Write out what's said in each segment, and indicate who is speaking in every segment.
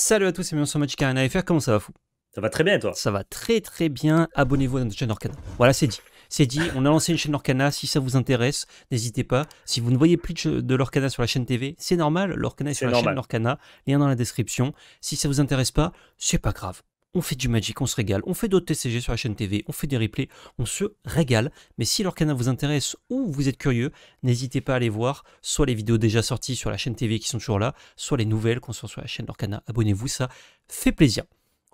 Speaker 1: Salut à tous et bienvenue sur Magic Arena FR, comment ça va fou Ça va très bien toi Ça va très très bien, abonnez-vous à notre chaîne Orcana. Voilà c'est dit, c'est dit, on a lancé une chaîne Orcana, si ça vous intéresse, n'hésitez pas. Si vous ne voyez plus de l'Orcana sur la chaîne TV, c'est normal, l'Orcana est sur la chaîne Orcana, lien dans la description. Si ça vous intéresse pas, c'est pas grave, on fait du Magic, on se régale, on fait d'autres TCG sur la chaîne TV, on fait des replays, on se régale. Mais si l'Orcana vous intéresse ou vous êtes curieux, n'hésitez pas à aller voir soit les vidéos déjà sorties sur la chaîne TV qui sont toujours là, soit les nouvelles qu'on sort sur la chaîne Lorcana. Abonnez-vous, ça fait plaisir.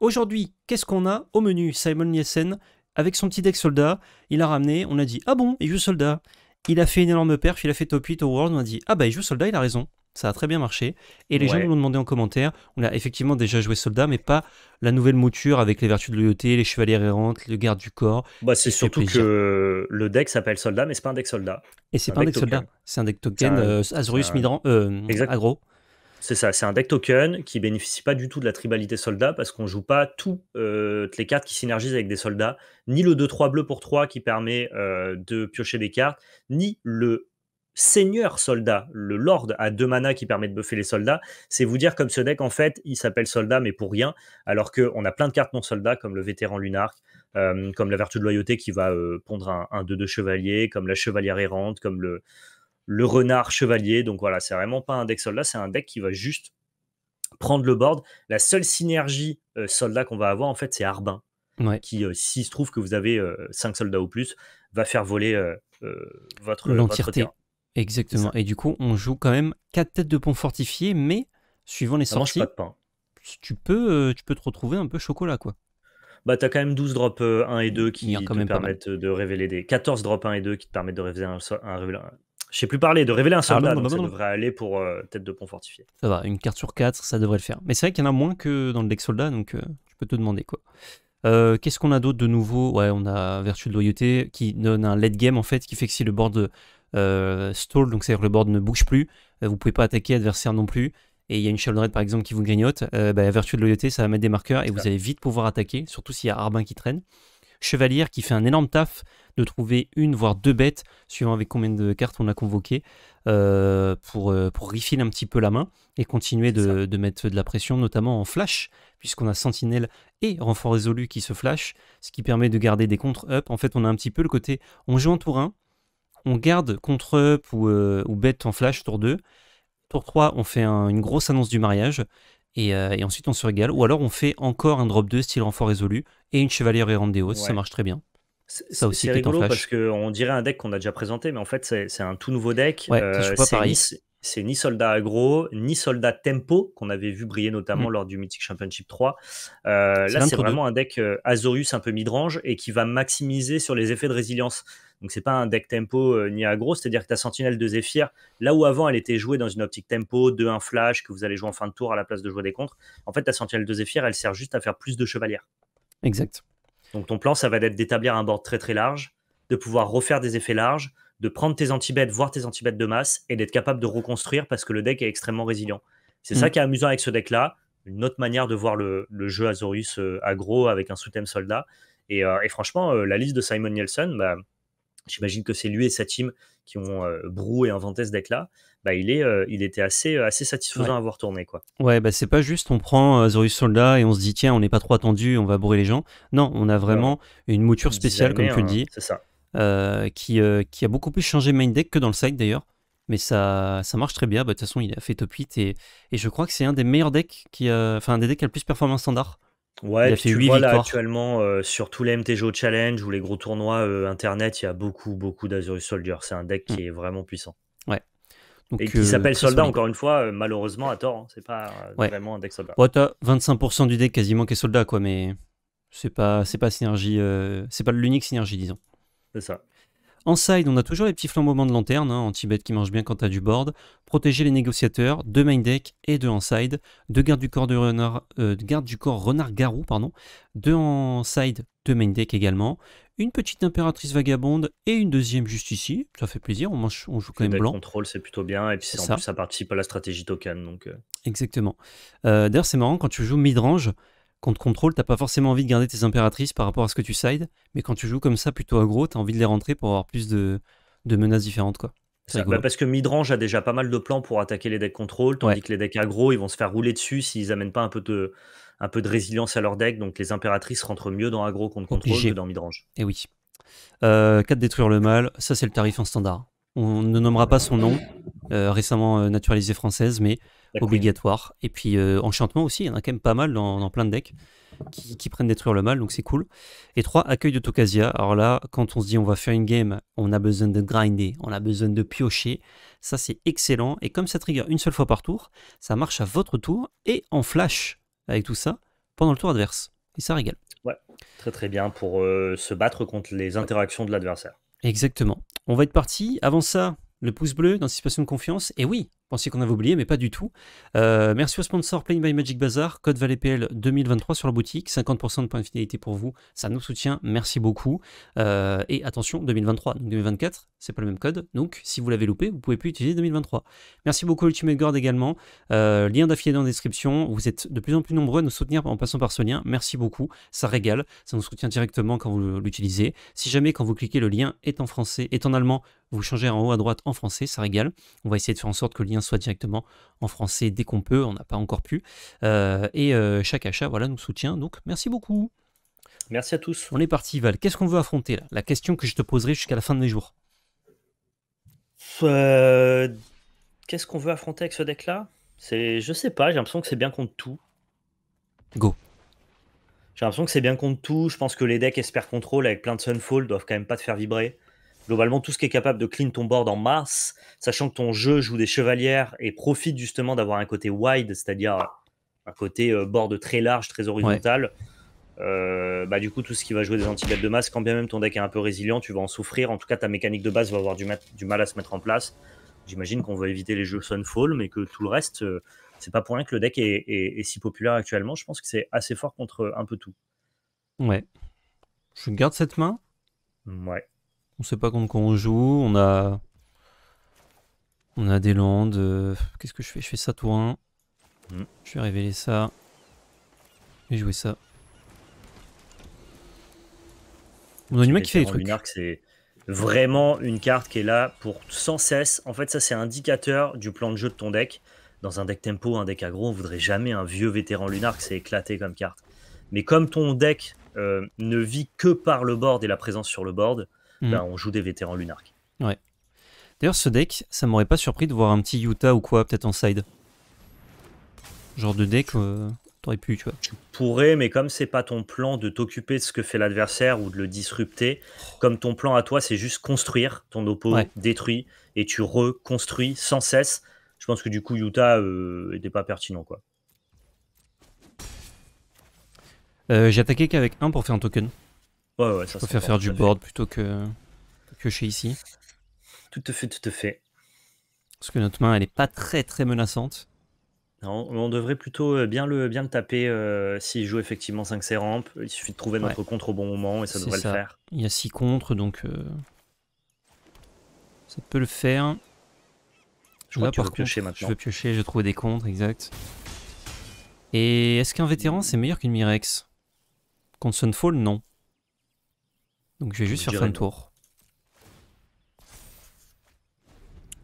Speaker 1: Aujourd'hui, qu'est-ce qu'on a au menu Simon Nielsen, avec son petit deck soldat, il a ramené, on a dit Ah bon, il joue soldat. Il a fait une énorme perf, il a fait top 8 au World, on a dit Ah bah il joue soldat, il a raison ça a très bien marché. Et les gens nous l'ont demandé en commentaire. On a effectivement déjà joué soldat, mais pas la nouvelle mouture avec les vertus de loyauté, les chevaliers errantes, le garde du corps.
Speaker 2: Bah, c'est surtout que le deck s'appelle soldat, mais c'est pas un deck soldat. Et c'est pas un deck, soldat,
Speaker 1: c'est un deck token euh, Midran euh, agro.
Speaker 2: C'est ça, c'est un deck token qui bénéficie pas du tout de la tribalité soldat parce qu'on joue pas toutes euh, les cartes qui synergisent avec des soldats, ni le 2-3 bleu pour 3 qui permet de piocher des cartes, ni le seigneur soldat. Le lord a deux manas qui permet de buffer les soldats. C'est vous dire comme ce deck, en fait, il s'appelle soldat, mais pour rien, alors qu'on a plein de cartes non soldats, comme le vétéran lunarque, euh, comme la vertu de loyauté qui va euh, pondre un 2 de chevalier, comme la chevalière errante, comme le, le renard chevalier. Donc voilà, c'est vraiment pas un deck soldat, c'est un deck qui va juste prendre le board. La seule synergie euh, soldat qu'on va avoir, en fait, c'est Arbin. qui, si s'il se trouve que vous avez cinq 5 soldats ou plus, va faire voler votre, votre Exactement.
Speaker 1: Et du coup, on joue quand même 4 têtes de pont fortifiées, mais suivant les ah, sorties, tu peux, euh, tu peux te retrouver un peu chocolat, quoi.
Speaker 2: Bah, t'as quand même 12 drops 1 euh, et 2 qui te permettent de révéler des 14 drops 1 et 2 qui te permettent de révéler un, je sais plus parler, de révéler un soldat, ah, ça devrait aller pour euh, tête de pont fortifié Ça va, une
Speaker 1: carte sur 4, ça devrait le faire. Mais c'est vrai qu'il y en a moins que dans le deck soldat, donc je peux te demander quoi. Qu'est-ce qu'on a d'autre de nouveau Ouais, on a Vertu de Loyauté qui donne un late game en fait, qui fait que si le board euh, stall, donc c'est-à-dire que le board ne bouge plus, euh, vous pouvez pas attaquer adversaire non plus, et il y a une Shadow par exemple qui vous grignote, euh, bah, La vertu de loyauté, ça va mettre des marqueurs et vous allez vite pouvoir attaquer, surtout s'il y a Arbin qui traîne. Chevalier qui fait un énorme taf de trouver une voire deux bêtes, suivant avec combien de cartes on a convoqué, pour, pour refill un petit peu la main et continuer de, de, mettre de la pression, notamment en flash, puisqu'on a Sentinelle et Renfort Résolu qui se flash, ce qui permet de garder des contre-up. En fait, on a un petit peu le côté on joue en tour 1, on garde contre up ou, euh, bête en flash tour 2. Tour 3, on fait une grosse annonce du mariage. Euh, et, ensuite on se régale. Ou alors on fait encore un drop 2 style renfort résolu et une chevalière rendez ça marche très bien.
Speaker 2: Ça aussi, c'est rigolo parce qu'on dirait un deck qu'on a déjà présenté, mais en fait c'est un tout nouveau deck. qui euh, joue c'est ni soldat agro, ni soldat tempo, qu'on avait vu briller notamment mmh. lors du Mythic Championship 3. Euh, là, c'est vraiment un deck euh, Azorius un peu midrange et qui va maximiser sur les effets de résilience. Donc, c'est pas un deck tempo euh, ni agro, c'est-à-dire que ta sentinelle de Zephyr, là où avant elle était jouée dans une optique tempo, de 1 flash, que vous allez jouer en fin de tour à la place de jouer des contres, en fait, ta sentinelle de Zephyr, elle sert juste à faire plus de chevalières. Exact. Donc, ton plan, ça va être d'établir un board très très large, de pouvoir refaire des effets larges, de prendre tes anti-bêtes, voir tes anti de masse et d'être capable de reconstruire parce que le deck est extrêmement résilient. C'est ça mm. qui est amusant avec ce deck-là. Une autre manière de voir le, jeu Azorius euh, aggro avec un sous-thème soldat. Et, euh, franchement, euh, la liste de Simon Nielsen, bah, j'imagine que c'est lui et sa team qui ont broué et inventé ce deck-là. Bah, il, est, il était assez, satisfaisant à voir tourner. Quoi.
Speaker 1: Ouais, bah, c'est pas juste on prend Azorius Soldat et on se dit tiens, on n'est pas trop attendu, on va bourrer les gens. Non, on a vraiment une mouture spéciale, comme tu le hein, dis. C'est ça euh, qui, euh, qui, a beaucoup plus changé main deck que dans le side d'ailleurs. Mais ça, ça marche très bien. Bah, de toute façon, il a fait top 8 et, et je crois que c'est un des meilleurs decks qui a. Enfin, un des decks qui a le plus performance standard. Ouais, il a fait tu 8 victoires.
Speaker 2: actuellement euh, sur tous les MTGO Challenge ou les gros tournois internet, il y a beaucoup, beaucoup d'Azurus Soldier. C'est un deck qui mm. est vraiment puissant. Ouais. Donc, et qui s'appelle Soldat, encore une fois, malheureusement à tort. Hein. C'est pas vraiment un deck Soldat. Ouais, t'as
Speaker 1: 25% du deck quasiment qui est Soldat, quoi, mais c'est pas, c'est pas synergie, c'est pas l'unique synergie, disons ça. En side, on a toujours les petits moments de lanterne, hein, en qui mange bien quand t'as du board. Protéger les négociateurs, deux main deck et deux en side. Deux gardes du corps de renard, euh, garde du corps renard garou, pardon. Deux en side, deux main deck également. Une petite impératrice vagabonde et une deuxième juste ici. Ça fait plaisir, on, mange, on joue quand même blanc.
Speaker 2: contrôle, c'est plutôt bien. Et puis ça. plus, ça participe à la stratégie token. Donc... Euh.
Speaker 1: Exactement. Euh, d'ailleurs, c'est marrant, quand tu joues midrange, quand contrôle, t'as pas forcément envie de garder tes impératrices par rapport à ce que tu sides, mais quand tu joues comme ça plutôt aggro, t'as envie de les rentrer pour avoir plus de, menaces différentes. quoi. Bah,
Speaker 2: parce que Midrange a déjà pas mal de plans pour attaquer les decks contrôle, tandis que les decks aggro, ils vont se faire rouler dessus s'ils amènent pas un peu de, résilience à leur deck. Donc les impératrices rentrent mieux dans aggro contre contrôle que dans midrange. Et eh
Speaker 1: oui. 4 euh, détruire le mal, ça c'est le tarif en standard. On ne nommera pas son nom, euh, récemment euh, naturalisé française, mais obligatoire. Et puis euh, enchantement aussi, il y en a quand même pas mal dans, plein de decks qui, prennent détruire le mal, donc c'est cool. Et trois accueil de Alors là, quand on se dit on va faire une game, on a besoin de grinder, on a besoin de piocher. Ça c'est excellent. Et comme ça trigger une seule fois par tour, ça marche à votre tour et en flash
Speaker 2: avec tout ça pendant le tour adverse. Et ça régale. Ouais, très très bien pour euh, se battre contre les interactions de l'adversaire.
Speaker 1: Exactement. On va être parti. Avant ça, le pouce bleu dans situation de confiance. Et oui, Pensiez qu'on avait oublié, mais pas du tout. Euh, merci au sponsor Playing by Magic Bazaar, code ValetPL 2023 sur la boutique, 50% de points de fidélité pour vous, ça nous soutient, merci beaucoup. Euh, et attention, 2023, donc 2024, c'est pas le même code, donc si vous l'avez loupé, vous pouvez plus utiliser 2023. Merci beaucoup Ultimate Guard également, euh, lien d'affilée dans la description, vous êtes de plus en plus nombreux à nous soutenir en passant par ce lien, merci beaucoup, ça régale, ça nous soutient directement quand vous l'utilisez. Si jamais quand vous cliquez le lien est en français, est en allemand, vous changez en haut à droite en français, ça régale. On va essayer de faire en sorte que le lien soit directement en français dès qu'on peut, on n'a pas encore pu. Euh, et euh, chaque achat voilà, nous soutient, donc merci beaucoup. Merci à tous. On est parti Val, qu'est-ce qu'on veut affronter là La question que je te poserai jusqu'à la fin de mes jours.
Speaker 2: Euh, qu'est-ce qu'on veut affronter avec ce deck là c'est, je sais pas, j'ai l'impression que c'est bien contre tout. Go. J'ai l'impression que c'est bien contre tout. Je pense que les decks Esper Control avec plein de Sunfall doivent quand même pas te faire vibrer globalement tout ce qui est capable de clean ton board en masse, sachant que ton jeu joue des chevalières et profite justement d'avoir un côté wide, c'est-à-dire un côté euh, board très large, très horizontal. Euh, bah, du coup, tout ce qui va jouer des anti de masse, quand bien même ton deck est un peu résilient, tu vas en souffrir. En tout cas, ta mécanique de base va avoir du, mal à se mettre en place. J'imagine qu'on veut éviter les jeux Sunfall, mais que tout le reste, euh, c'est pas pour rien que le deck est, est si populaire actuellement. Je pense que c'est assez fort contre un peu tout.
Speaker 1: Ouais. Je garde cette main. Ouais. On sait pas contre quoi on joue. On a. On a des landes. Euh, qu'est-ce que je fais Je fais ça tour 1. Hein. Mm. Je vais révéler ça. Et jouer ça. du mec qui fait des trucs.
Speaker 2: c'est vraiment une carte qui est là pour sans cesse. En fait, ça, c'est indicateur du plan de jeu de ton deck. Dans un deck tempo, un deck aggro, on voudrait jamais un vieux vétéran Lunark, s'est éclaté comme carte. Mais comme ton deck euh, ne vit que par le board et la présence sur le board, Mmh. Ben, on joue des vétérans Lunark.
Speaker 1: Ouais. D'ailleurs, ce deck, ça m'aurait pas surpris de voir un petit Utah ou quoi, peut-être en side. Genre de deck, euh, t'aurais pu, tu vois. Tu
Speaker 2: pourrais, mais comme c'est pas ton plan de t'occuper de ce que fait l'adversaire ou de le disrupter, comme ton plan à toi, c'est juste construire, ton oppo détruit et tu reconstruis sans cesse. Je pense que du coup, Utah n'était euh, pas pertinent, quoi.
Speaker 1: Euh, j'ai attaqué qu'avec un pour faire un token. Ouais, ouais, ça je préfère faire du board plutôt que, que chez ici. Tout à fait, tout à fait. Parce que notre main, elle n'est pas très très menaçante.
Speaker 2: Non, on devrait plutôt euh, bien le, bien taper euh, s'il joue effectivement 5 c ramp. Il suffit de trouver notre contre au bon moment et ça devrait le faire. Il y a
Speaker 1: 6 contre, donc euh, ça peut le faire. Je vois veux piocher maintenant. Je veux piocher, des contres, exact. Et est-ce qu'un vétéran c'est meilleur qu'une Mirex Contre Sunfall, non. Donc je vais juste faire un tour.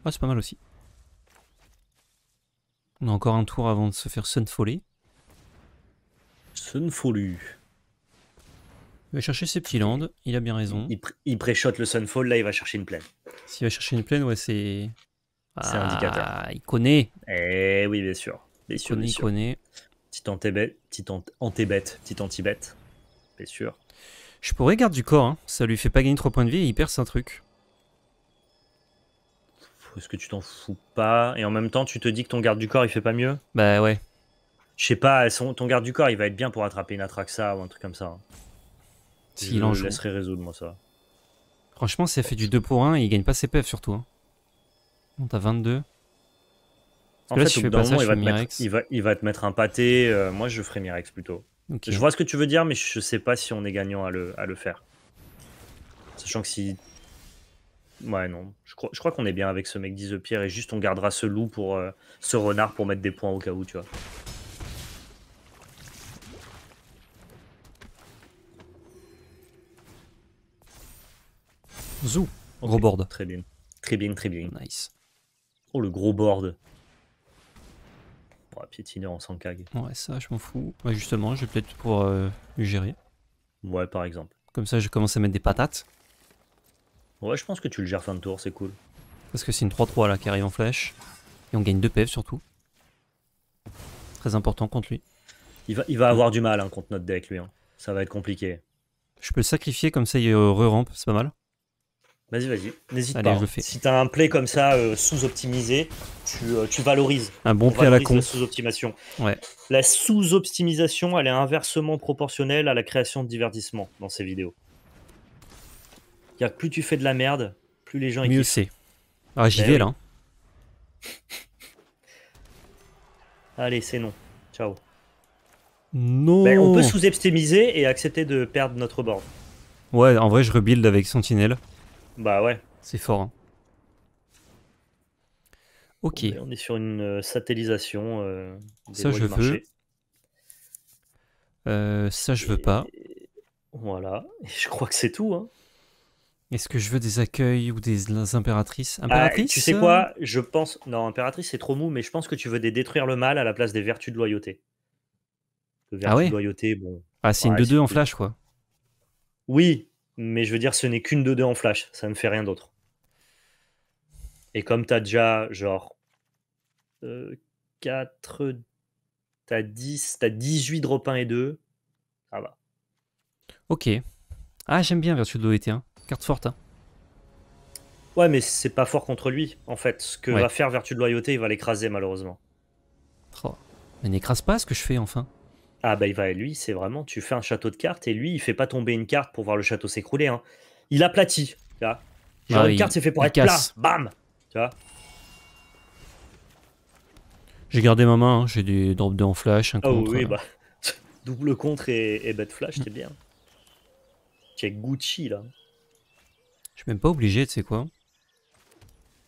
Speaker 1: Ah, c'est pas mal aussi. On a encore un tour avant de se faire sunfoller. Sunfolu. Il va chercher
Speaker 2: ses petits landes, il a bien raison. Il, pré-shot préchote le sunfall, là il va chercher une plaine.
Speaker 1: S'il va chercher une plaine, ouais, c'est. c'est indicateur.
Speaker 2: Ah, il connaît. Eh oui, bien sûr. Bien sûr, il connaît. Bien sûr. Il connaît. anti-bête, petite anti-bête, bien sûr.
Speaker 1: Je pourrais garder du corps, hein. ça lui fait pas gagner 3 points de vie et il perd un truc.
Speaker 2: Est-ce que tu t'en fous pas Et en même temps, tu te dis que ton garde du corps il fait pas mieux Bah ouais. Je sais pas, ton garde du corps il va être bien pour attraper une Atraxa ou un truc comme ça. Hein. Si je en laisserai résoudre moi ça.
Speaker 1: Franchement, si elle fait du 2 pour 1, il gagne pas ses PF surtout. Hein. Bon, t'as 22.
Speaker 2: en fait, si au bout d'un moment, il va, te mettre, un pâté. Euh, moi, je ferai Mirex plutôt. Je vois ce que tu veux dire, mais je sais pas si on est gagnant à le, faire. Sachant que si. Ouais, non. Je crois, qu'on est bien avec ce mec 10 et juste on gardera ce loup pour. Euh, ce renard pour mettre des points au cas où, tu vois. Zou, gros board. Très bien. Très bien, très bien. Nice. Oh, le gros board pour en en
Speaker 1: on Ouais, ça, je m'en fous. Ouais, justement, je vais peut-être pour euh, le
Speaker 2: gérer. Ouais, par exemple.
Speaker 1: Comme ça, je commence à mettre des patates.
Speaker 2: Ouais, je pense que tu le gères fin de tour, c'est cool.
Speaker 1: Parce que c'est une 3-3 là qui arrive en flèche. Et on gagne 2 PF e surtout. Très important contre lui.
Speaker 2: Il va, avoir du mal hein, contre notre deck, lui. Hein. Ça va être compliqué.
Speaker 1: Je peux le sacrifier comme ça il euh, re-rampe, c'est pas mal.
Speaker 2: Vas-y, vas-y, n'hésite pas. Hein. Si t'as un play comme ça euh, sous-optimisé, euh, tu, valorises. Un bon play à la con. La sous-optimation. La sous-optimisation, elle est inversement proportionnelle à la création de divertissement dans ces vidéos. a plus tu fais de la merde, plus les gens Mieux c'est. Ah, j'y ben vais là. Hein. Allez, c'est non. Ciao.
Speaker 1: Non. Ben, on peut
Speaker 2: sous-optimiser et accepter de perdre notre board.
Speaker 1: Ouais, en vrai, je rebuild avec Sentinelle. Bah ouais. C'est fort. Hein.
Speaker 2: Ok. On est sur une euh, satellisation. Euh, euh, ça, je veux.
Speaker 1: ça, je veux pas. Voilà.
Speaker 2: je crois que c'est tout. Hein.
Speaker 1: Est-ce que je veux des accueils ou des impératrices ah, Impératrice Tu sais quoi
Speaker 2: Je pense. Non, impératrice, c'est trop mou, mais je pense que tu veux détruire le mal à la place des vertus de loyauté. ah ouais de loyauté, bon. Ah, c'est une 2-2 en flash, quoi. Oui, mais je veux dire, ce n'est qu'une 2 deux en flash, ça ne fait rien d'autre. Et comme tu as déjà, genre, 4, tu as 10, tu as 18 drop 1 et 2, ça va.
Speaker 1: Ok. Ah, j'aime bien Vertu de loyauté. E hein. carte forte. Hein.
Speaker 2: Ouais, mais c'est pas fort contre lui, en fait. Ce que va faire Vertu de Loyauté, e il va l'écraser, malheureusement.
Speaker 1: Oh, mais n'écrase pas ce que je fais, enfin.
Speaker 2: Ah bah il va lui, c'est vraiment, tu fais un château de cartes et lui, il fait pas tomber une carte pour voir le château s'écrouler. Hein. Il aplatit, tu vois. Genre ah une carte, c'est fait pour être casse. Bam Tu vois
Speaker 1: J'ai gardé ma main, hein. j'ai des drop de en flash, un oh contre. oui, euh. bah.
Speaker 2: Double contre et, et bête flash, t'es bien. Check Gucci, là.
Speaker 1: Je suis même pas obligé, de sais quoi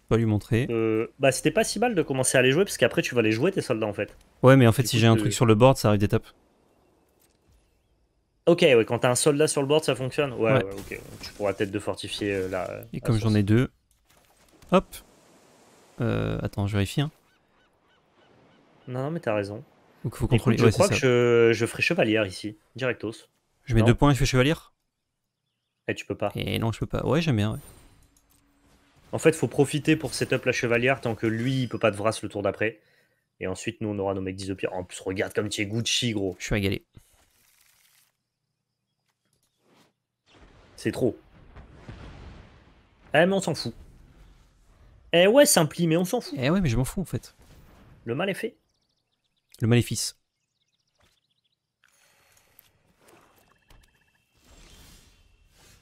Speaker 1: pas lui montrer.
Speaker 2: Euh, bah c'était pas si mal de commencer à les jouer parce qu'après tu vas les jouer tes soldats en fait. Ouais mais en fait si j'ai un truc
Speaker 1: sur le board ça arrive d'étape.
Speaker 2: Ok, ouais, quand t'as un soldat sur le board, ça fonctionne Ouais, ouais. ok. Tu pourras peut-être de fortifier euh, là. Et
Speaker 1: comme j'en ai deux. Hop euh, Attends, je vérifie. Hein.
Speaker 2: Non, non, mais t'as raison. Donc faut contrôler. je crois que je, ferai chevalière ici, directos. Je mets deux points et je fais chevalière Et eh, tu peux pas. Et eh, non, je peux pas. Ouais, j'aime ouais. En fait, faut profiter pour setup la chevalière tant que lui, il peut pas te vrasse le tour d'après. Et ensuite, nous, on aura nos mecs 10 pire. En plus, regarde comme tu es Gucci, gros. Je suis régalé. C'est trop. Eh, mais on s'en fout. Eh ouais, c'est mais on s'en fout. Eh ouais, mais je m'en fous en fait. Le mal est fait. Le maléfice.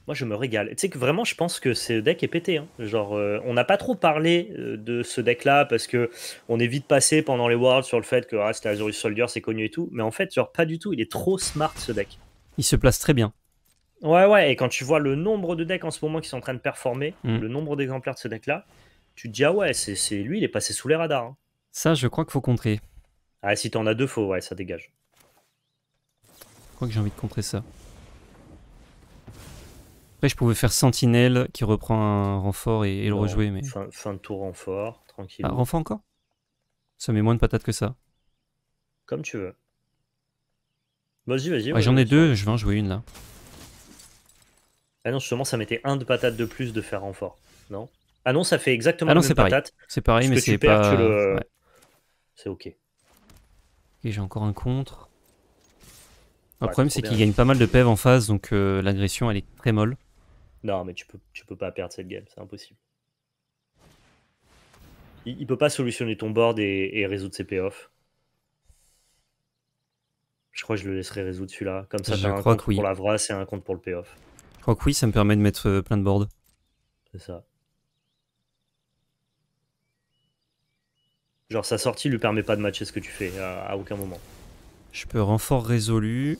Speaker 2: Moi, je me régale. Tu sais que vraiment, je pense que ce deck est pété. Hein. Genre, euh, on n'a pas trop parlé euh, de ce deck-là parce que on est vite passé pendant les Worlds sur le fait que ah, c'était Azurus Soldier, c'est connu et tout. Mais en fait, genre, pas du tout. Il est trop smart ce deck. Il se place très bien. Ouais, ouais, et quand tu vois le nombre de decks en ce moment qui sont en train de performer, mm. le nombre d'exemplaires de ce deck-là, tu te dis, ah ouais, c'est lui, il est passé sous les radars. Hein.
Speaker 1: Ça, je crois qu'il faut contrer.
Speaker 2: Ah, si t'en as deux, faut, ouais, ça dégage.
Speaker 1: Je crois que j'ai envie de contrer ça. Après, je pouvais faire Sentinelle qui reprend un renfort et, le rejouer. Mais...
Speaker 2: Fin, de tour renfort, tranquille. Ah, renfort
Speaker 1: encore Ça met moins de patates que ça.
Speaker 2: Comme tu veux. Vas-y, vas-y. J'en ai
Speaker 1: deux, je vais en jouer une là.
Speaker 2: Ah non, justement, ça mettait un de patate de plus de faire renfort, non Ah non, ça fait exactement ah non, c'est pareil. C'est pareil, mais c'est pas... C'est ok. Et
Speaker 1: j'ai encore un contre. Le problème, c'est qu'il gagne pas mal de PEV en phase, donc euh, l'agression, elle est très molle.
Speaker 2: Non, mais tu peux, tu peux pas perdre cette game, c'est impossible. Il, peut pas solutionner ton board et, résoudre ses payoffs. Je crois que je le laisserai résoudre celui-là. Comme ça, j'ai un compte pour la vraie c'est un compte pour le payoff
Speaker 1: crois que oui, ça me permet de mettre euh, plein de boards.
Speaker 2: C'est ça. Genre sa sortie lui permet pas de matcher ce que tu fais euh, à, aucun moment.
Speaker 1: Je peux renfort résolu.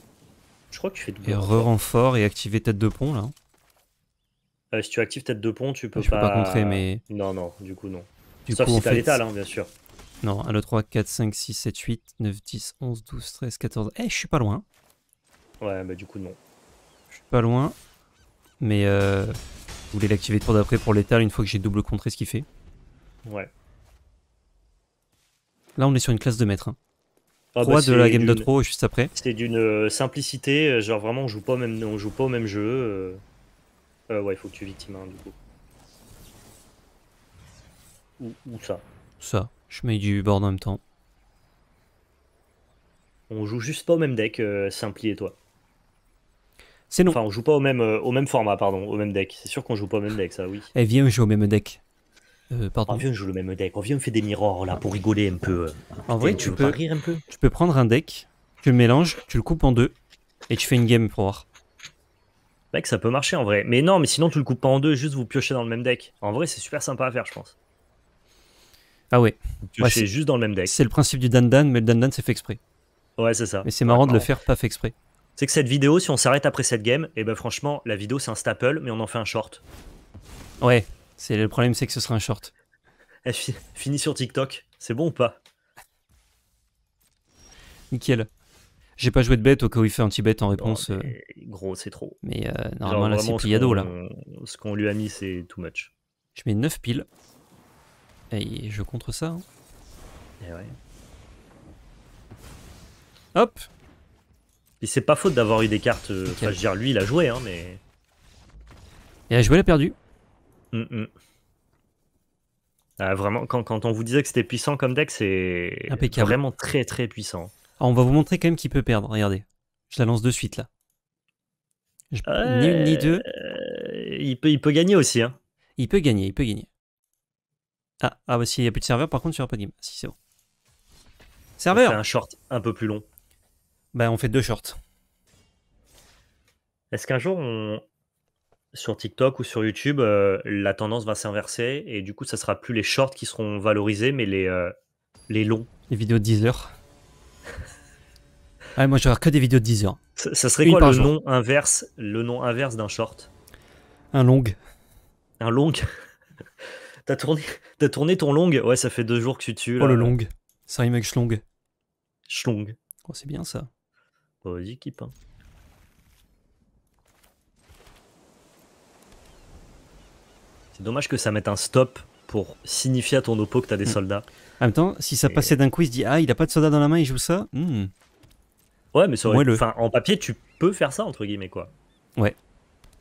Speaker 1: Je crois que tu fais double. Et re-renfort et activer tête de pont là.
Speaker 2: Euh, si tu actives tête de pont, tu peux je pas. peux pas contrer, mais. Non, non, du coup, non. Du Sauf coup, si t'as fait... l'étal, hein, bien sûr.
Speaker 1: Non, 1, 2, 3, 4, 5, 6, 7, 8, 9, 10, 11, 12, 13, 14. Eh, je suis pas loin.
Speaker 2: Ouais, bah du coup, non.
Speaker 1: Je suis pas loin. Mais euh, je voulais l'activer tour d'après pour l'étal une fois que j'ai double contré ce qu'il fait. Ouais. Là, on est sur une classe de maître. Hein.
Speaker 2: Ah, bah, de la game de trop juste après. C'était d'une euh, simplicité, euh, genre vraiment on joue pas au même, on joue pas au même jeu. Euh. ouais, il faut que tu victimes hein, du coup. Ou, ça.
Speaker 1: Ça, je mets du board en même temps.
Speaker 2: On joue juste pas au même deck, Simpli et toi. C'est non. Enfin, on joue pas au même, euh, au même format, pardon, au même deck. C'est sûr qu'on joue pas au même deck, ça, oui.
Speaker 1: Eh, viens, on joue au même deck.
Speaker 2: Euh, pardon. On ah, vient on joue le même deck. On oh, vient me on fait des mirrors là pour rigoler un peu. Euh. En vrai, tu peux rire un peu. Tu peux prendre un deck, tu le mélanges, tu le coupes en deux et tu fais une game pour voir. Mec, ça peut marcher en vrai. Mais non, mais sinon, tu le coupes pas en deux, juste vous piochez dans le même deck. En vrai, c'est super sympa à faire, je pense. Ah
Speaker 1: ouais. Tu c'est juste dans le même deck. C'est le principe du dandan, mais le dandan c'est fait exprès. Ouais, c'est ça. Mais c'est marrant de le faire
Speaker 2: pas fait exprès c'est que cette vidéo, si on s'arrête après cette game, et eh ben franchement, la vidéo c'est un staple, mais on en fait un short. Ouais, c'est le problème, c'est que ce sera un short. Eh, fini sur TikTok, c'est bon ou pas
Speaker 1: Nickel. J'ai pas joué de bête au cas où il fait petit bête en réponse. Euh.
Speaker 2: gros, c'est trop. Mais euh, normalement, là, c'est pliado, là.
Speaker 1: Ce qu'on lui a mis, c'est too much. Je mets 9 piles. Et je contre ça. Hein.
Speaker 2: Eh Hop c'est pas faute d'avoir eu des cartes. Euh, enfin, je veux dire, lui, il a joué, hein, mais.
Speaker 1: Il a joué, il a perdu. Mm, mm.
Speaker 2: Ah, vraiment, quand, quand, on vous disait que c'était puissant comme deck, c'est vraiment très très puissant. Ah, on va vous montrer quand même qu'il peut perdre.
Speaker 1: Regardez, je la lance de suite là.
Speaker 2: Ni une ni euh, deux. Euh,
Speaker 1: il peut, il peut gagner aussi. Hein. Il peut gagner, il peut gagner. Ah, ah bah il n'y a plus de serveur, par contre, sur pas de game. Si, c'est bon. Serveur un short un peu plus long ben on fait
Speaker 2: deux shorts. Est-ce qu'un jour, on... sur TikTok ou sur YouTube, euh, la tendance va s'inverser et du coup, ça sera plus les shorts qui seront valorisés, mais les, euh, les longs
Speaker 1: Les vidéos de 10 heures. ah, moi, je veux que des vidéos de 10 heures. Ça, serait quoi le nom,
Speaker 2: inverse, le nom inverse d'un short Un long. Un long T'as tourné, as tourné ton long Ouais, ça fait deux jours que tu tues. Là. Oh, le long.
Speaker 1: Ça remake Schlong. Schlong. Oh, c'est bien ça.
Speaker 2: Hein. C'est dommage que ça mette un stop pour signifier à ton oppo que t'as des hmm. soldats. En même temps, si ça passait d'un coup, il se dit Ah, il a pas de soldats dans la main, il joue ça hmm. Ouais, mais en papier, tu peux faire ça, entre guillemets, quoi. Ouais.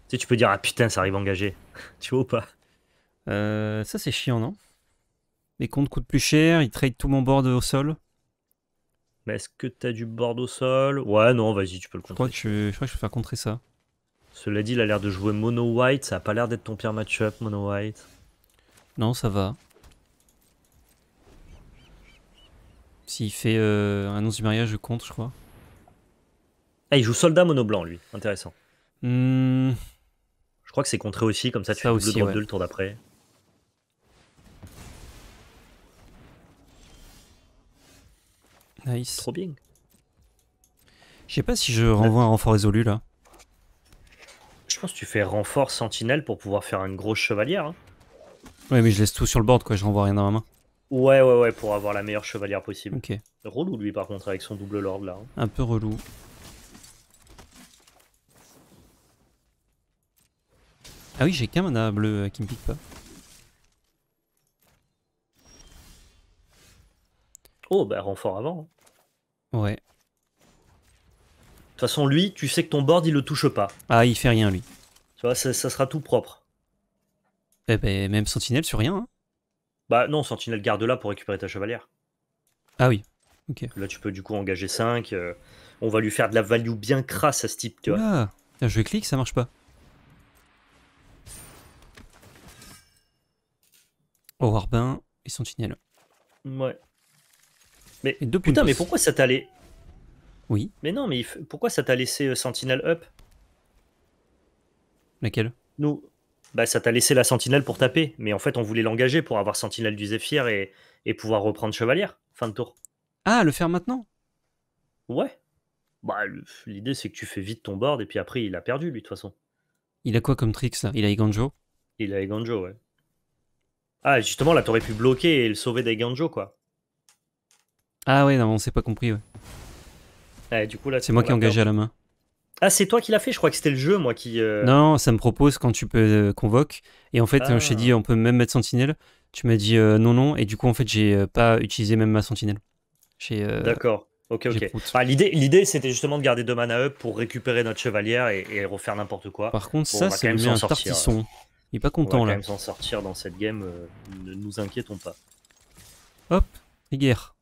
Speaker 2: Tu tu peux dire Ah putain, ça arrive engagé. tu vois ou pas euh, Ça, c'est chiant, non mes comptes coûtent plus
Speaker 1: cher, ils trade tout mon board au sol.
Speaker 2: Mais est-ce que t'as du board au sol Ouais, non, vas-y, tu peux le contrer. Je crois, que je, peux faire contrer ça. Cela dit, il a l'air de jouer mono white. Ça a pas l'air d'être ton pire match-up, mono white. Non, ça va.
Speaker 1: S'il fait euh, un annonce du mariage, je compte, je crois.
Speaker 2: Ah, il joue soldat mono blanc, lui. Intéressant.
Speaker 1: Hmm.
Speaker 2: Je crois que c'est contré aussi, comme ça tu fais aussi, le drop 2 le tour d'après. Nice. Trop bien.
Speaker 1: Je sais pas si je renvoie un renfort résolu là.
Speaker 2: Je pense que tu fais renfort sentinelle pour pouvoir faire une grosse chevalière. Hein.
Speaker 1: Ouais, mais je laisse tout sur le board quoi, je renvoie rien dans ma main.
Speaker 2: Ouais, ouais, ouais, pour avoir la meilleure chevalière possible. Ok. Relou lui par contre avec son double lord là. Hein.
Speaker 1: Un peu relou. Ah oui, j'ai qu'un mana bleu euh, qui me pique pas.
Speaker 2: Oh, bah renfort avant. Ouais. De toute façon, lui, tu sais que ton board, il le touche pas. Ah, il fait rien, lui. Tu vois, ça, sera tout propre. Eh ben, même
Speaker 1: sentinelle sur rien. Hein.
Speaker 2: Bah non, sentinelle garde là pour récupérer ta chevalière. Ah oui, ok. Là, tu peux du coup engager 5. Euh, on va lui faire de la value bien crasse à ce type, tu vois.
Speaker 1: je clique, ça marche pas. oh, et sentinelle.
Speaker 2: Ouais. Mais putain, mais pourquoi ça t'a laissé Oui. Mais non, mais pourquoi ça t'a laissé euh, Sentinel up Laquelle Nous. Bah, ça t'a laissé la Sentinelle pour taper. Mais en fait, on voulait l'engager pour avoir Sentinelle du Zéphyr et... pouvoir reprendre Chevalière. Fin de tour. Ah, le faire maintenant Ouais. Bah, l'idée, c'est que tu fais vite ton board et puis après, il a perdu, lui, de toute façon.
Speaker 1: Il a quoi comme trick, ça Il a Eganjo
Speaker 2: Il a Eganjo, ouais. Ah, justement, là, t'aurais pu bloquer et le sauver d'Eganjo, quoi.
Speaker 1: Ah ouais, non, on s'est pas compris, ouais.
Speaker 2: Eh, du coup, là, c'est moi qui ai engagé à la main. Ah, c'est toi qui l'as fait, je crois que c'était le jeu, moi qui. Euh, non,
Speaker 1: ça me propose quand tu peux euh, convoque. Et en fait, euh, je t'ai dit, ah. on peut même mettre sentinelle. Tu m'as dit non, non. Et du coup, en fait, j'ai pas utilisé même ma sentinelle.
Speaker 2: D'accord. Ok, ok. l'idée, l'idée, c'était justement de garder deux mana up pour récupérer notre chevalière et, refaire n'importe quoi. Par contre, ça, c'est même un tartisson.
Speaker 1: Il est pas content on va là. Quand même
Speaker 2: s'en sortir dans cette game, ne nous inquiétons pas.
Speaker 1: Hop, les guerres.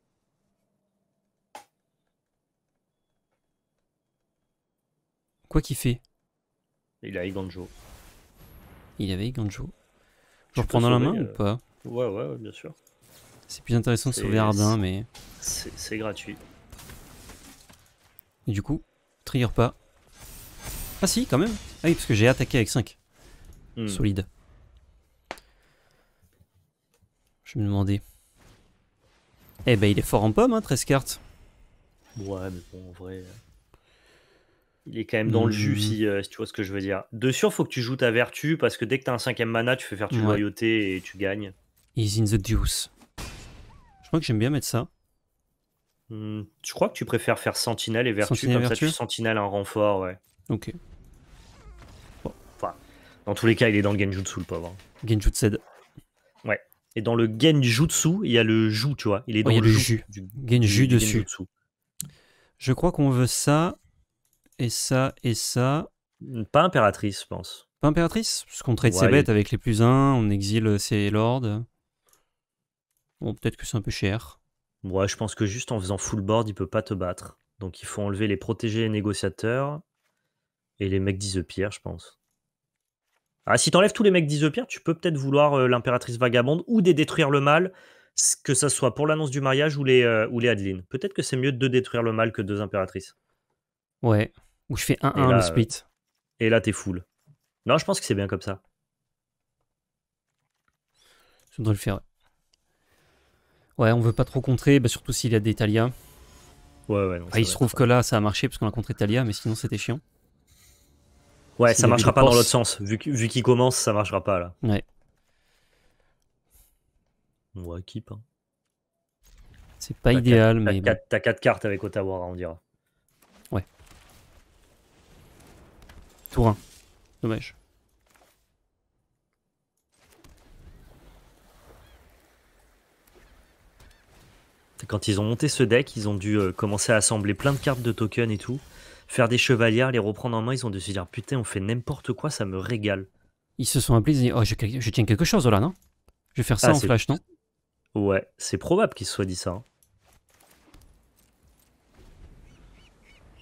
Speaker 1: Quoi qu'il fait
Speaker 2: Il a Iganjo.
Speaker 1: Il avait Iganjo. Je reprends dans la main ou euh, pas
Speaker 2: ouais, ouais, bien sûr.
Speaker 1: C'est plus intéressant de sauver Ardin, mais.
Speaker 2: C'est gratuit.
Speaker 1: Et du coup, trigger pas. Ah si, quand même. Ah oui, parce que j'ai attaqué avec 5. Hmm. Solide. Je me demandais. Eh ben, il est fort en pomme, hein, 13 cartes.
Speaker 2: Ouais, mais bon, en vrai. Euh, il est quand même dans le jus, mhm. si, euh, si, tu vois ce que je veux dire. De sûr, faut que tu joues ta vertu, parce que dès que as un cinquième mana, tu fais faire tu royauté loyauté et tu gagnes.
Speaker 1: He's in the deuce. Je crois que j'aime bien mettre ça.
Speaker 2: Hmm, tu je crois que tu préfères faire sentinelle et vertu, sentinelle comme ça tu sentinelle un renfort, ouais. Ok. Enfin, dans tous les cas, il est dans le Genjutsu, le pauvre. Hein. Genjutsu. Ouais. Et dans le Genjutsu, il y a le jus, tu vois. Il est oh, dans le, jus. Du, dessus. Genjutsu.
Speaker 1: Je crois qu'on veut ça
Speaker 2: et ça, et ça. Mmh, pas impératrice, je pense.
Speaker 1: Pas impératrice Parce qu'on traite ses bêtes
Speaker 2: avec les plus 1, on exile ses lords. Bon, peut-être que c'est un peu cher. Ouais, je pense que juste en faisant full board, il peut pas te battre. Donc il faut enlever les protégés les négociateurs et les mecs d'Isepierre, je pense. Ah, si t'enlèves tous les mecs d'Isepierre, tu peux peut-être vouloir euh, l'impératrice vagabonde ou des détruire le mal, que ça soit pour l'annonce du mariage ou les, euh, ou les Adeline. Peut-être que c'est mieux de détruire le mal que deux impératrices.
Speaker 1: Ouais je fais 1-1 le euh, split. Et là,
Speaker 2: t'es full. Non, je pense que c'est bien comme ça.
Speaker 1: Je voudrais le faire. Ouais, on veut pas trop contrer, bah surtout s'il y a des Talia. Ouais, ouais, non, ah, il se trouve que là, ça a marché parce qu'on a contré Talia, mais sinon, c'était chiant.
Speaker 2: Ouais, ça marchera pas dans l'autre sens. Vu, qu'il commence, ça marchera pas là. Ouais. On voit qui, C'est pas idéal, mais. T'as as 4 cartes avec Ottawa, on dira.
Speaker 1: Tour 1. Dommage.
Speaker 2: Quand ils ont monté ce deck, ils ont dû euh, commencer à assembler plein de cartes de tokens et tout, faire des chevalières, les reprendre en main, ils ont dû se dire putain on fait n'importe quoi, ça me régale. Ils se sont appelés, ils ont dit, oh je, tiens quelque chose là, non Je vais faire ça ah, en flash, non Ouais, c'est probable qu'ils se soient dit ça. Hein.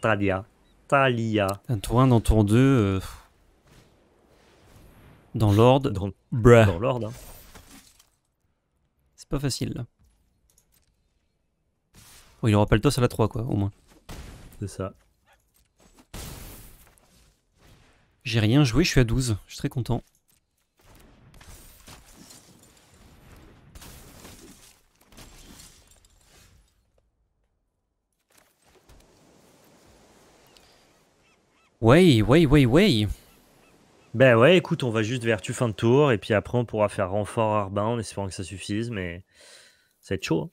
Speaker 2: Tradia. Un tour 1 dans tour 2. Euh,
Speaker 1: dans l'ordre. Dans, hein. C'est pas facile là. Oh, il aura pas le toss à la 3 quoi, au moins. C'est ça. J'ai rien joué, je suis à 12. Je suis très content.
Speaker 2: Ouais, ouais, ouais, ouais. Ben ouais, écoute, on va juste vers tu fin de tour et puis après on pourra faire renfort Arbin en espérant que ça suffise, mais ça va être chaud. Hein.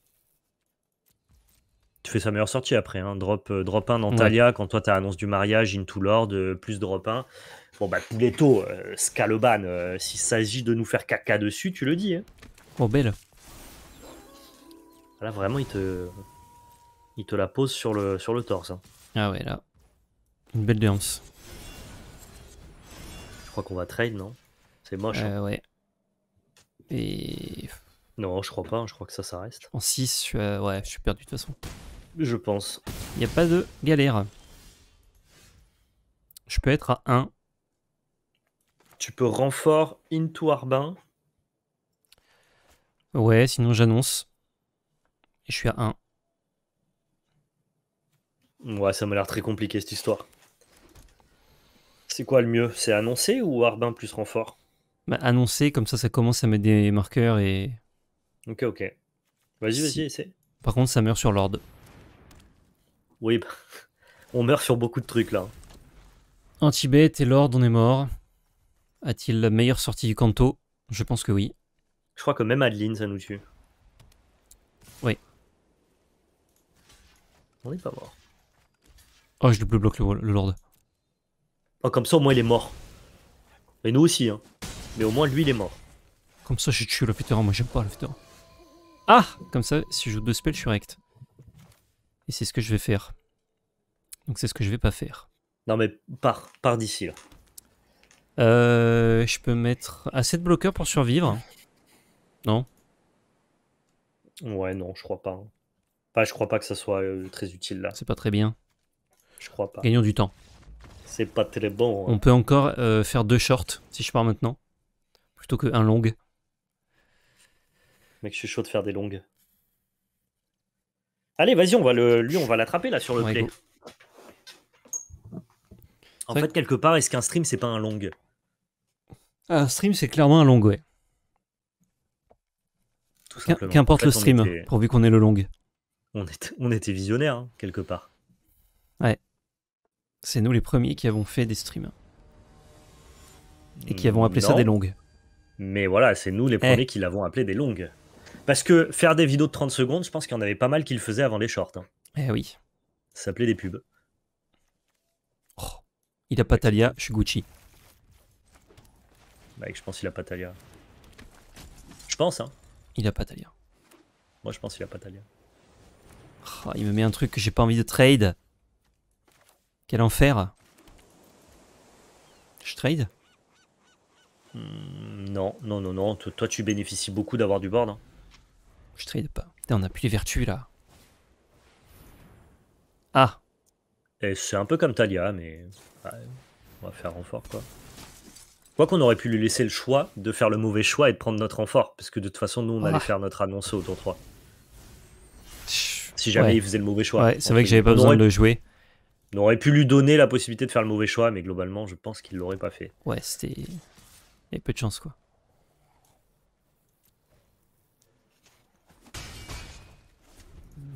Speaker 2: Tu fais sa meilleure sortie après, hein. drop, euh, drop 1 dans quand toi t'as annoncé du mariage, Into Lord, euh, plus drop 1. Bon bah Pouletto, euh, Scaloban, s'il s'agit de nous faire caca dessus, tu le dis. Hein. Oh belle. Là vraiment il te, il te la pose sur le, sur le torse. Hein. Ah ouais là.
Speaker 1: Une belle déance.
Speaker 2: Je crois qu'on va trade, non C'est moche. Hein. Euh, ouais.
Speaker 1: Et.
Speaker 2: Non, je crois pas, je crois que ça, ça reste. En
Speaker 1: 6, euh, ouais, je suis perdu de toute façon. Je pense. Il n'y a pas de galère.
Speaker 2: Je peux être à 1. Tu peux renfort into Arbin.
Speaker 1: Ouais, sinon j'annonce. Et je suis à
Speaker 2: 1. Ouais, ça m'a l'air très compliqué cette histoire. C'est quoi le mieux C'est annoncer ou Arbin plus renfort
Speaker 1: bah, Annoncer, comme ça, ça commence à mettre des marqueurs et.
Speaker 2: Ok, ok. Vas-y, vas-y, essaie. Par contre, ça meurt sur l'ordre. Oui, bah, on meurt sur beaucoup de trucs là.
Speaker 1: En et l'ordre, on est mort. A-t-il la meilleure sortie du canto Je pense que oui.
Speaker 2: Je crois que même Adeline, ça nous tue. Oui. On est pas mort.
Speaker 1: Oh, je double bloque
Speaker 2: le, le Lord comme ça, au moins, il est mort. Et nous aussi, hein. Mais au moins, lui, il est mort.
Speaker 1: Comme ça, je tue le vétéran. Moi, j'aime pas le vétéran. Ah Comme ça, si je joue deux spells, je suis rect. Et c'est ce que je vais faire. Donc, c'est ce que je vais pas
Speaker 2: faire. Non, mais par, par d'ici, là.
Speaker 1: Euh, je peux mettre assez de bloqueurs pour survivre.
Speaker 2: Non Ouais, non, je crois pas. Hein. Enfin, je crois pas que ça soit euh, très utile là. C'est pas très bien. Je crois pas. Gagnons du temps. C'est pas très bon. Hein. On peut encore
Speaker 1: euh, faire deux shorts si je pars maintenant, plutôt que un long.
Speaker 2: Mec, je suis chaud de faire des longues. Allez, vas-y, on va le, lui, on va l'attraper là sur le En fait, quelque part, est-ce qu'un stream c'est pas un long Un stream
Speaker 1: c'est clairement un long, ouais.
Speaker 2: Qu'importe le stream, pourvu qu'on ait le long. On était, on était visionnaire, hein, quelque part.
Speaker 1: Ouais. C'est nous les premiers qui avons fait des streams.
Speaker 2: Et qui mm, avons appelé ça des longues. Mais voilà, c'est nous les eh. premiers qui l'avons appelé des longues. Parce que faire des vidéos de 30 secondes, je pense qu'il y en avait pas mal qui le faisaient avant les shorts. Hein. Eh oui. Ça s'appelait des pubs.
Speaker 1: Oh. Il a pas je suis Gucci.
Speaker 2: Mec, bah, je pense qu'il a pas Je pense, hein. Il a pas Moi, je pense qu'il a Patalia.
Speaker 1: Oh, il me met un truc que j'ai pas envie de trade. Quel enfer. Je trade
Speaker 2: hmm, Non, non, non, non. Toi, tu bénéficies beaucoup d'avoir du board. Hein.
Speaker 1: Je trade pas. on a
Speaker 2: plus les vertus là. Ah eh, c'est un peu comme Talia, mais. Ouais, on va faire renfort quoi. Quoi qu'on aurait pu lui laisser le choix de faire le mauvais choix et de prendre notre renfort, parce que de toute façon, nous, on allait ah. faire notre annonce au tour 3. Si jamais il faisait le mauvais choix. Ouais, c'est vrai que j'avais pas besoin de le jouer. On aurait pu lui donner la possibilité de faire le mauvais choix, mais globalement, je pense qu'il l'aurait pas fait.
Speaker 1: Ouais, c'était. Il y peu de chance, quoi.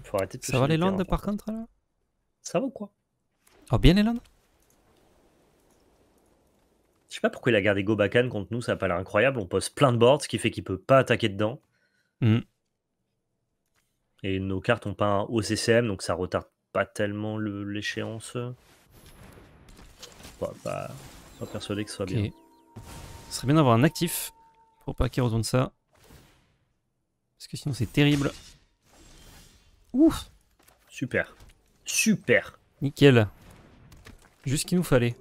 Speaker 2: Faut Ça va les Landes, par
Speaker 1: contre, là Ça va ou quoi Oh, bien les Landes
Speaker 2: Je sais pas pourquoi il a gardé Gobakan contre nous, ça a pas l'air incroyable. On pose plein de boards, ce qui fait qu'il peut pas attaquer dedans. Hmm. Et nos cartes ont pas un OCCM, donc ça retarde pas tellement l'échéance. Pas, bah, pas, persuadé que ce soit bien.
Speaker 1: Ce serait bien d'avoir un actif pour pas qu'il retourne ça. Parce que sinon c'est terrible. Ouf Super. Super. Nickel. Juste ce qu'il nous fallait.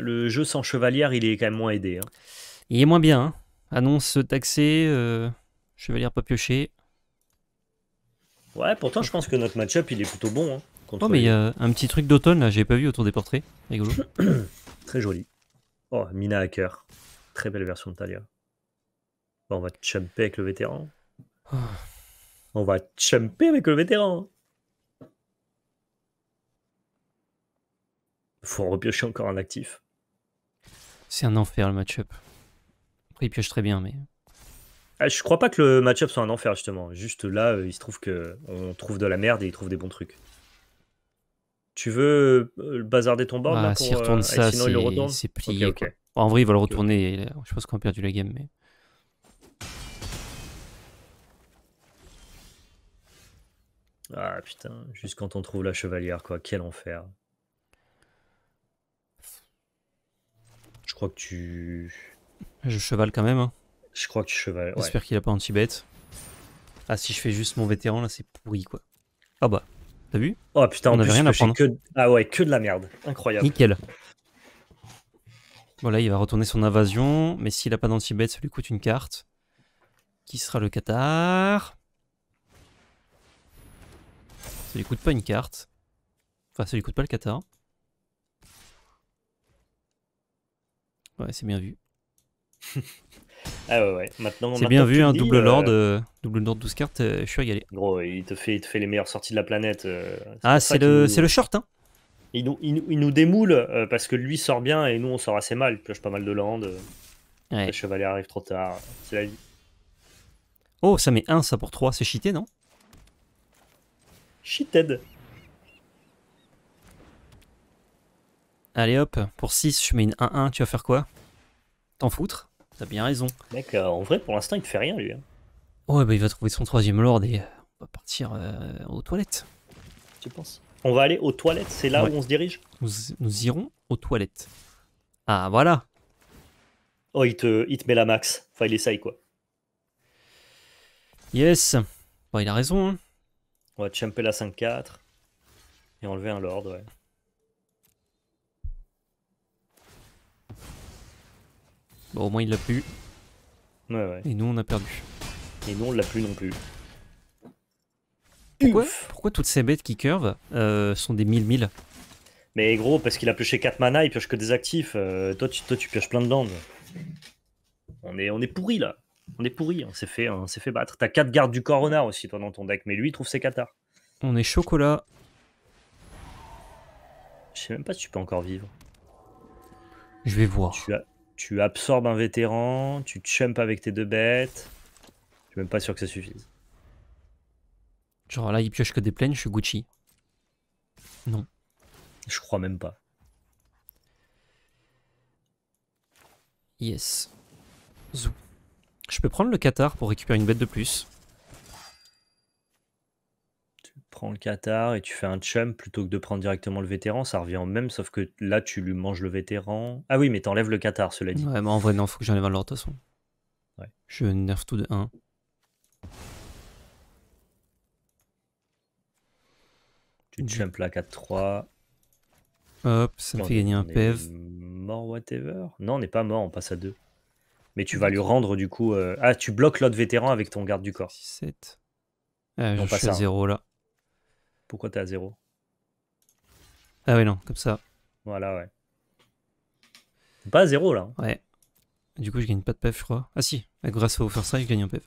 Speaker 2: Le jeu sans chevalière, il est quand même moins aidé. Hein. Il est moins bien. Hein. Annonce taxée, euh, chevalière pas pioché. Ouais, pourtant, je pense que notre match-up, il est plutôt bon. non, hein, oh, mais il y a
Speaker 1: un petit truc d'automne, là, j'ai pas vu autour des portraits.
Speaker 2: Très joli. Oh, Mina Hacker. Très belle version de Talia. on va chumper avec le vétéran. Oh. On va chumper avec le vétéran. faut repiocher encore un actif.
Speaker 1: C'est un enfer le match-up. Après, il pioche très bien, mais.
Speaker 2: Ah, je crois pas que le match-up soit un enfer, justement. Juste là, euh, il se trouve qu'on trouve de la merde et il trouve des bons trucs. Tu veux euh, bazarder ton board ah, là, retourne euh, ça, sinon c'est
Speaker 1: plié. en vrai, il va le retourner. Je pense qu'on a perdu
Speaker 2: la game, mais. Ah putain, juste quand on trouve la chevalière, quoi, quel enfer. crois que tu. Je cheval
Speaker 1: quand même. Hein. Je crois que tu cheval. J'espère qu'il a pas anti-bête. Ah, si je fais juste mon vétéran là, c'est pourri quoi. Ah bah, t'as vu Oh putain, on a rien à prendre. Que...
Speaker 2: Ah ouais, que de la merde. Incroyable. Nickel.
Speaker 1: Voilà, il va retourner son invasion, mais s'il a pas d'anti-bête, ça lui coûte une carte. Qui sera le Qatar Ça lui coûte pas une carte. Enfin, ça lui coûte pas le Qatar. Ouais, c'est bien vu.
Speaker 2: ah ouais, ouais. Maintenant, c'est bien vu, un hein, euh, euh, double lord, double lord 12 cartes, euh, je suis régalé. Gros, il te, fait, il te fait les meilleures sorties de la planète. ah, c'est le, le short, hein il nous, il, nous démoule parce que lui sort bien et nous on sort assez mal. Il pioche pas mal de land. Le chevalier arrive trop tard. C'est la vie.
Speaker 1: Oh, ça met 1 ça pour 3, c'est cheaté, non Cheated. Allez hop, pour 6, je mets une 1-1, tu vas faire quoi T'en foutre
Speaker 2: T'as bien raison. Mec, euh, en vrai, pour l'instant, il ne fait rien, lui. Hein.
Speaker 1: Ouais, bah il va trouver son troisième lord et euh, on va
Speaker 2: partir euh, aux toilettes. Tu penses On va aller aux toilettes, c'est là où on se dirige
Speaker 1: nous, irons aux toilettes. Ah, voilà
Speaker 2: Oh, il te, met la max. Enfin, il essaye, quoi.
Speaker 1: Yes Bon, bah, il a raison, hein.
Speaker 2: On va champer la 5-4 et enlever un lord, ouais.
Speaker 1: Bon, au moins il l'a plus.
Speaker 2: Ouais, ouais. Et nous, on a perdu. Et nous, on l'a plus non plus. Pourquoi, toutes ces bêtes qui curvent euh, sont des 1000 mille Mais gros, parce qu'il a pioché 4 mana, il pioche que des actifs. Euh, toi, tu, pioches plein de landes. On est, on est pourri là. On est pourri, on s'est fait, fait battre. T'as 4 gardes du Corona aussi, toi, dans ton deck. Mais lui, il trouve ses katas.
Speaker 1: On est chocolat.
Speaker 2: Je sais même pas si tu peux encore vivre. Je vais voir. Tu tu absorbes un vétéran, tu chumpes avec tes deux bêtes. Je suis même pas sûr que ça suffise.
Speaker 1: Genre là, il pioche que des plaines, je suis Gucci.
Speaker 2: Non. Je crois même pas.
Speaker 1: Yes. Zou. Je peux prendre le Qatar pour récupérer
Speaker 2: une bête de plus prends le Qatar et tu fais un chum plutôt que de prendre directement le vétéran, ça revient au même, sauf que là, tu lui manges le vétéran. Ah oui, mais t'enlèves le Qatar, cela dit. Ouais,
Speaker 1: mais en vrai, non, faut que j'enlève l'ordre de toute façon. Je nerf tout de 1.
Speaker 2: Tu chumps la 4-3.
Speaker 1: Hop, ça me fait gagner un PEV.
Speaker 2: Mort, whatever. Non, on n'est pas mort, on passe à 2. Mais tu mmh. vas lui rendre du coup. Euh, ah, tu bloques l'autre vétéran avec ton garde du corps. Ah, je passe à 0 là. Pourquoi t'es à zéro
Speaker 1: Ah oui, non, comme ça.
Speaker 2: Voilà, ouais. pas à zéro, là.
Speaker 1: Hein. Ouais. Du coup, je gagne pas de PEF, je crois. Ah si, ah, grâce au First Strike, je gagne un PEF.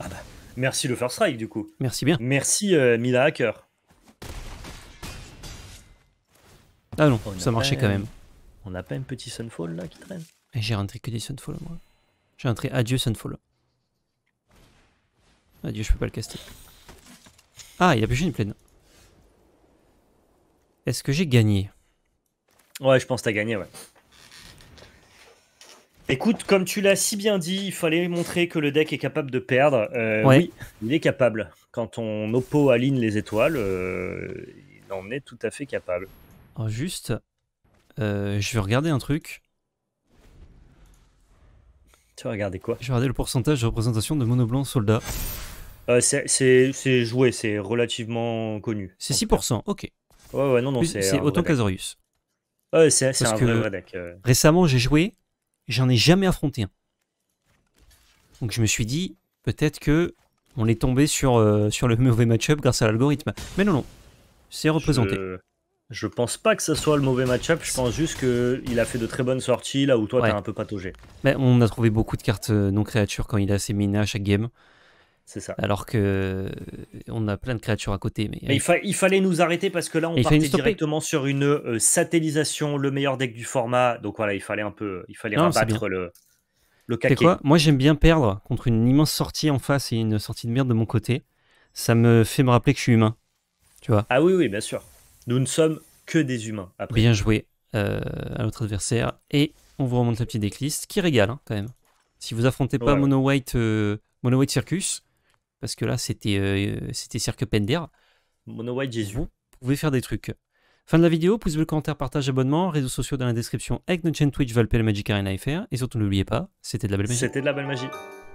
Speaker 2: Ah bah, merci le First Strike, du coup. Merci bien. Merci euh, Mila Hacker.
Speaker 1: Ah non, ça marchait quand même.
Speaker 2: On a pas un petit Sunfall, là, qui traîne
Speaker 1: J'ai rentré que des Sunfall, moi. J'ai rentré Adieu Sunfall. Adieu, je peux pas le caster. Ah, il a plus une plaine. Est-ce que j'ai gagné
Speaker 2: Ouais, je pense que t'as gagné, ouais. Écoute, comme tu l'as si bien dit, il fallait montrer que le deck est capable de perdre. Euh, oui, il est capable. Quand on oppo aligne les étoiles, euh, il en est tout à fait capable.
Speaker 1: Alors oh, juste, euh, je vais regarder un truc. Tu vas regarder quoi Je vais regarder le pourcentage de représentation de monoblanc soldat.
Speaker 2: Euh, c'est joué, c'est relativement connu. C'est 6%, ok. Ouais, ouais, non, non, c'est. autant qu'Azorius. c'est un vrai,
Speaker 1: Récemment, j'ai joué, j'en ai jamais affronté un. Donc je me suis dit, peut-être que on est tombé sur, euh, sur le mauvais match-up grâce à l'algorithme. Mais non, non, c'est représenté.
Speaker 2: Je... pense pas que ça soit le mauvais match-up, je pense juste qu'il a fait de très bonnes sorties là où toi t'as un peu pataugé.
Speaker 1: Mais on a trouvé beaucoup de cartes euh, non créatures quand il a ses mines à chaque game. C'est ça. Alors que euh, on a plein de créatures à côté.
Speaker 2: Mais, il, fallait nous arrêter parce que là, on partait directement sur une euh, satellisation, le meilleur deck du format. Donc voilà, il fallait un peu, il fallait rabattre le. Le caquet. quoi
Speaker 1: Moi, j'aime bien perdre contre une immense sortie en face et une sortie de merde de mon côté. Ça me fait me rappeler que je suis humain. Tu vois
Speaker 2: Ah oui, oui, bien sûr. Nous ne sommes que des humains. Bien
Speaker 1: joué euh, à notre adversaire. Et on vous remonte la petite décliste qui régale hein, quand même. Si vous affrontez pas Mono, White, Mono White Circus, parce que là, c'était euh, Cirque Pender. Pender Mono White Jésus. Vous pouvez faire des trucs. Fin de la vidéo, pouce bleu, commentaire, partage, abonnement, réseaux sociaux dans la description avec notre chaîne Twitch Valpel Magic Arena FR. Et surtout, n'oubliez
Speaker 2: pas, c'était de la belle magie. C'était de la belle magie.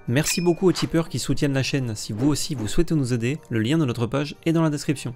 Speaker 1: Merci beaucoup aux tipeurs qui soutiennent la chaîne. Si vous aussi vous souhaitez nous aider, le lien de notre page est dans la description.